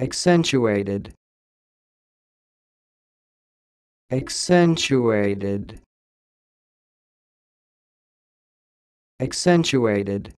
accentuated accentuated accentuated